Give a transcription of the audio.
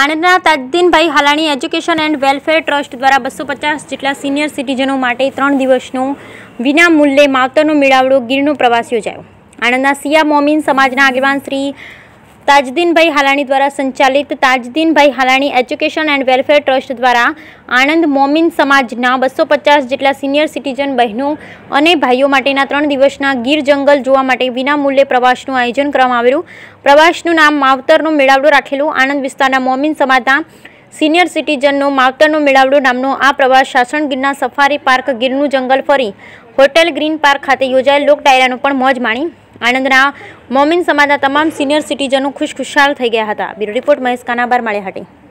આણંદના Tajdinbhai Halani education and welfare trust દ્વારા બસો પચાસ જેટલા સિનિયર સિટીઝનો માટે ત્રણ દિવસનો વિના મૂલ્યે માવતરનો મેળાવડો ગીરનો પ્રવાસ યોજાયો આણંદના સિયા મોમીન સમાજના આગેવાન શ્રી તાજદીનભાઈ હાલાણી દ્વારા સંચાલિત Tajdinbhai Halani education and welfare trust દ્વારા આણંદ મોમિન સમાજના બસો પચાસ જેટલા સિનિયર સિટીઝન બહેનો અને ભાઈઓ માટેના ત્રણ દિવસના ગીર જંગલ જોવા માટે વિનામૂલ્યે પ્રવાસનું આયોજન કરવામાં આવેલું પ્રવાસનું નામ માવતરનો મેળાવડો રાખેલું આણંદ વિસ્તારના મોમિન સમાજના સિનિયર સિટીઝનનો માવતરનો મેળાવડો નામનો આ પ્રવાસ શાસણગીરના સફારી પાર્ક ગીરનું જંગલ ફરી હોટેલ ગ્રીન પાર્ક ખાતે યોજાયેલ લોક ડાયરાનું પણ મોજ માણી આણંદના મોમિન સમાજના તમામ સિનિયર સિટીઝનો ખુશખુશાલ થઈ ગયા હતા બ્યુરો રિપોર્ટ મહેશ કાનાબાર માળિયાહાટી